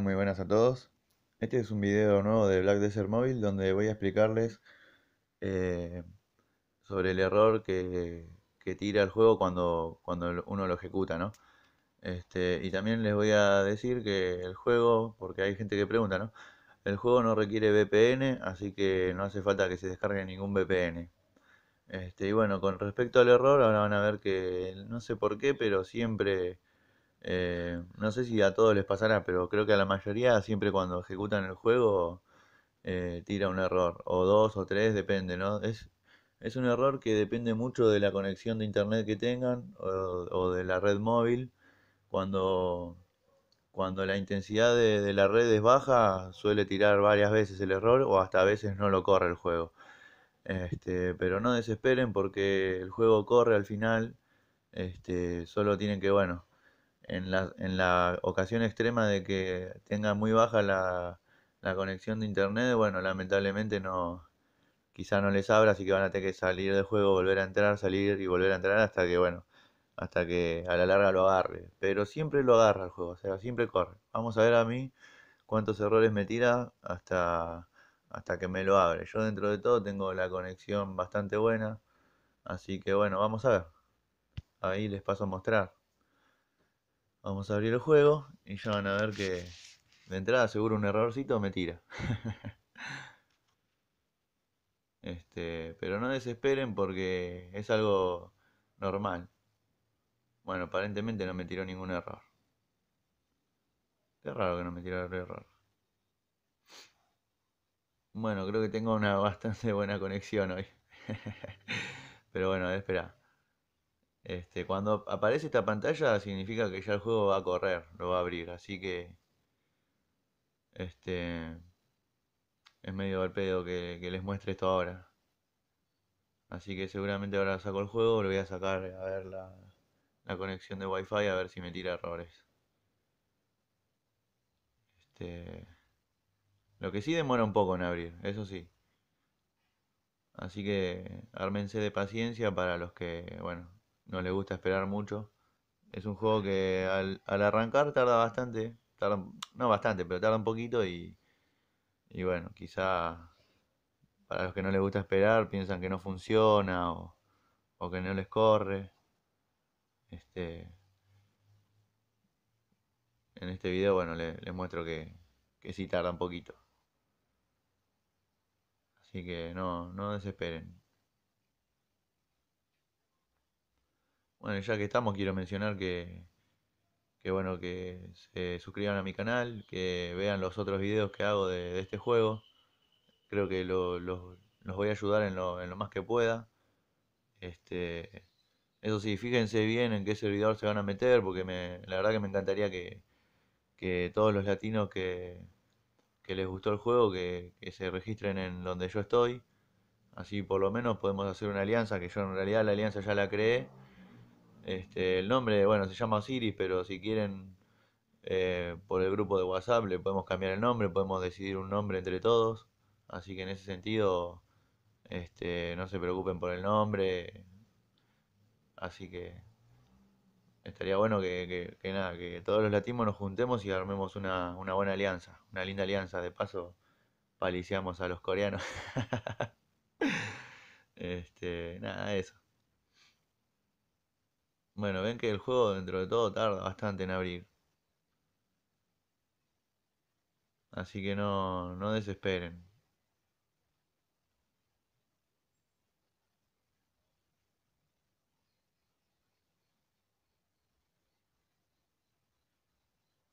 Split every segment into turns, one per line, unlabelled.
Muy buenas a todos. Este es un video nuevo de Black Desert Mobile donde voy a explicarles eh, sobre el error que, tira el juego cuando, cuando uno lo ejecuta, este, y también les voy a decir que el juego, porque hay gente que pregunta, ¿no? El juego no requiere VPN, así que no hace falta que se descargue ningún VPN. Este, y bueno, con respecto al error, ahora van a ver que no sé por qué, pero siempre eh, no sé si a todos les pasará, pero creo que a la mayoría siempre cuando ejecutan el juego eh, tira un error, o dos o tres, depende, ¿no? Es, es un error que depende mucho de la conexión de internet que tengan o, de la red móvil. Cuando, cuando la intensidad de, la red es baja, suele tirar varias veces el error o hasta a veces no lo corre el juego. Este, pero no desesperen porque el juego corre al final. Este, solo tienen que, bueno, en la, ocasión extrema de que tenga muy baja la, la conexión de internet, bueno, lamentablemente no quizá no les abra, así que van a tener que salir del juego, volver a entrar, salir y volver a entrar hasta que, bueno, hasta que a la larga lo agarre. Pero siempre lo agarra el juego, o sea, siempre corre. Vamos a ver a mí cuántos errores me tira hasta, hasta que me lo abre. Yo dentro de todo tengo la conexión bastante buena, así que bueno, vamos a ver. Ahí les paso a mostrar. Vamos a abrir el juego y ya van a ver que de entrada seguro un errorcito me tira. este, pero no desesperen porque es algo normal. Bueno, aparentemente no me tiró ningún error. Qué raro que no me tiró el error. Bueno, creo que tengo una bastante buena conexión hoy. Pero bueno, espera. Este, cuando aparece esta pantalla significa que ya el juego va a correr, lo va a abrir, así que este es medio al pedo que, les muestre esto ahora. Así que seguramente ahora saco el juego, lo voy a sacar a ver la, la conexión de Wi-Fi a ver si me tira errores. Este, lo que sí demora un poco en abrir, eso sí. Así que ármense de paciencia para los que, bueno, no le gusta esperar mucho. Es un juego que al, arrancar tarda bastante, tarda, no bastante, pero tarda un poquito y, y bueno, quizá para los que no les gusta esperar piensan que no funciona o, que no les corre. Este, en este video, bueno, les, muestro que, que sí tarda un poquito. Así que no, no desesperen. Bueno, ya que estamos, quiero mencionar que, que bueno, que se suscriban a mi canal, que vean los otros videos que hago de, este juego. Creo que los voy a ayudar en lo, en lo más que pueda. Este, eso sí, fíjense bien en qué servidor se van a meter, porque me, la verdad que me encantaría que, todos los latinos que, les gustó el juego, que, que, se registren en donde yo estoy. Así por lo menos podemos hacer una alianza, que yo en realidad la alianza ya la creé. Este, el nombre, bueno, se llama Osiris, pero si quieren, eh, por el grupo de WhatsApp le podemos cambiar el nombre, podemos decidir un nombre entre todos. Así que en ese sentido, este, no se preocupen por el nombre. Así que estaría bueno que, nada, que todos los latinos nos juntemos y armemos una, una buena alianza, una linda alianza. De paso, paliciamos a los coreanos. este, nada, eso. Bueno, ven que el juego dentro de todo tarda bastante en abrir. Así que no, desesperen.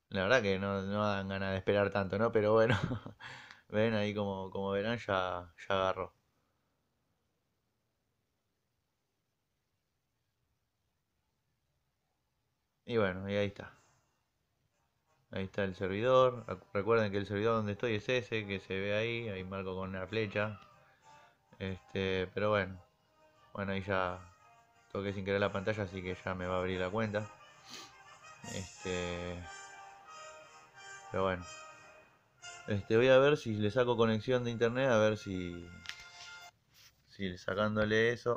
La verdad que no, no dan ganas de esperar tanto, ¿no? Pero bueno, ven ahí como, como verán ya, ya agarró. Y bueno, y ahí está. Ahí está el servidor. Recuerden que el servidor donde estoy es ese, que se ve ahí. Ahí marco con la flecha. Este, pero bueno. Bueno, ahí ya toqué sin querer la pantalla, así que ya me va a abrir la cuenta. Este. Pero bueno. Este, voy a ver si le saco conexión de internet, a ver si. Si sacándole eso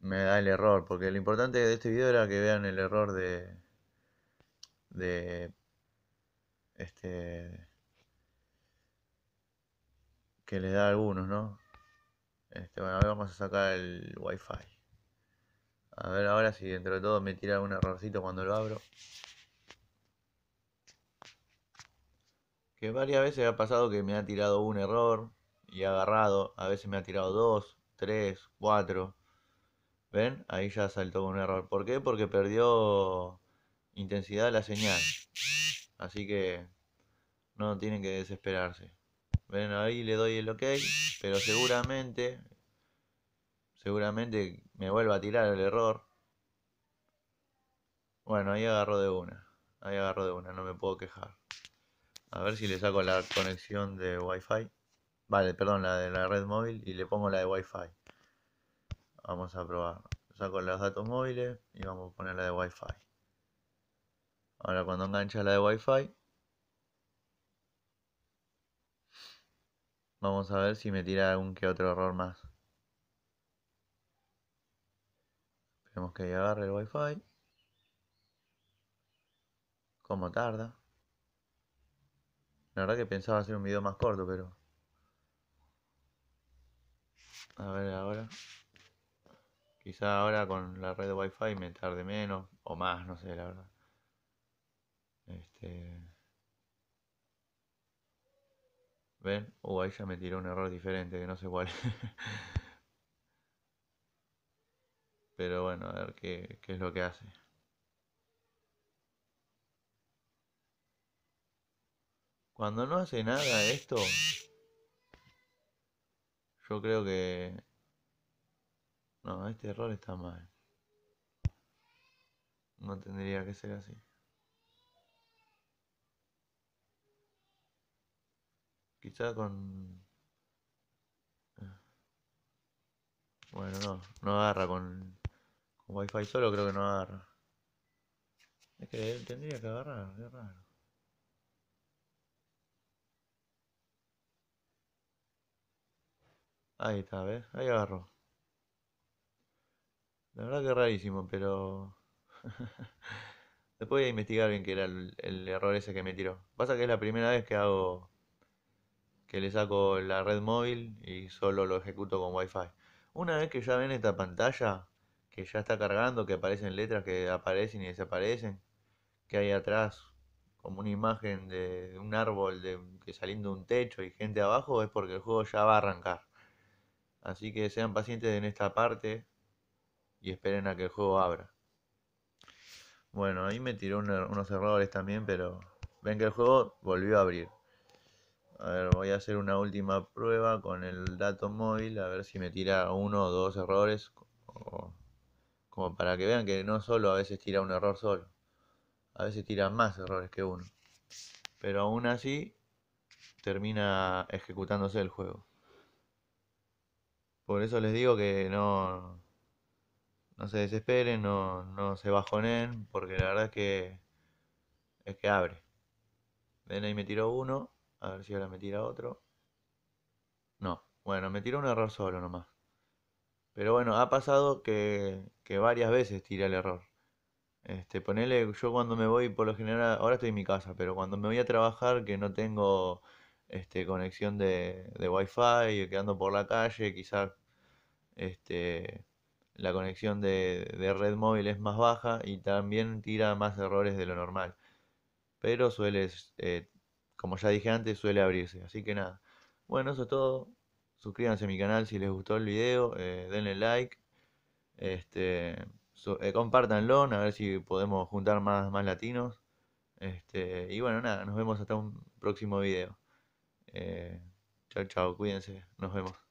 me da el error, porque lo importante de este video era que vean el error de, de, este, que les da a algunos, ¿no? Este, bueno, a ver, vamos a sacar el wifi. A ver ahora si dentro de todo me tira algún errorcito cuando lo abro. Que varias veces ha pasado que me ha tirado un error y agarrado. A veces me ha tirado dos, tres, cuatro. ¿Ven? Ahí ya saltó un error. ¿Por qué? Porque perdió intensidad la señal. Así que no tienen que desesperarse. Ven, ahí le doy el ok, pero seguramente, seguramente me vuelva a tirar el error. Bueno, ahí agarro de una. Ahí agarro de una, no me puedo quejar. A ver si le saco la conexión de Wi-Fi. Vale, perdón, la de la red móvil y le pongo la de Wi-Fi. Vamos a probar. Saco los datos móviles y vamos a poner la de Wi-Fi. Ahora cuando engancha la de Wi-Fi, vamos a ver si me tira algún que otro error más. Esperemos que agarre el Wi-Fi. Como tarda. La verdad que pensaba hacer un video más corto, pero... A ver ahora. Quizá ahora con la red de wi me tarde menos o más, no sé, la verdad. Este, ¿Ven? Uh, ahí ya me tiró un error diferente, que no sé cuál. Pero bueno, a ver qué, qué es lo que hace. Cuando no hace nada esto, yo creo que no, este error está mal. No tendría que ser así. Quizá con... Eh, bueno, no, no agarra con, con wifi solo, creo que no agarra. Es que tendría que agarrar, qué raro. Ahí está, ¿ves? Ahí agarró. La verdad que es rarísimo, pero. Después voy a investigar bien que era el, error ese que me tiró. Pasa que es la primera vez que hago. que le saco la red móvil y solo lo ejecuto con wifi Una vez que ya ven esta pantalla, que ya está cargando, que aparecen letras que aparecen y desaparecen, que hay atrás como una imagen de un árbol de, que saliendo de un techo y gente abajo, es porque el juego ya va a arrancar. Así que sean pacientes en esta parte, y esperen a que el juego abra. Bueno, ahí me tiró unos errores también, pero ven que el juego volvió a abrir. A ver, voy a hacer una última prueba con el dato móvil, a ver si me tira uno o dos errores, como para que vean que no solo a veces tira un error solo, a veces tira más errores que uno. Pero aún así termina ejecutándose el juego. Por eso les digo que no, no se desesperen, no, se bajonen, porque la verdad es que es que abre. Ven ahí me tiró uno, a ver si ahora me tira otro. No, bueno, me tiró un error solo nomás. Pero bueno, ha pasado que, que varias veces tira el error. Este, ponele, yo cuando me voy, por lo general, ahora estoy en mi casa, pero cuando me voy a trabajar que no tengo este, conexión de, de wifi, que ando por la calle, quizás este, la conexión de, red móvil es más baja y también tira más errores de lo normal. Pero suele, eh, como ya dije antes, suele abrirse. Así que nada. Bueno, eso es todo. Suscríbanse a mi canal si les gustó el video. Eh, denle like. Este, eh, compartanlo, a ver si podemos juntar más, más latinos. Este, y bueno, nada, nos vemos hasta un próximo video. chao, chao, cuídense, nos vemos.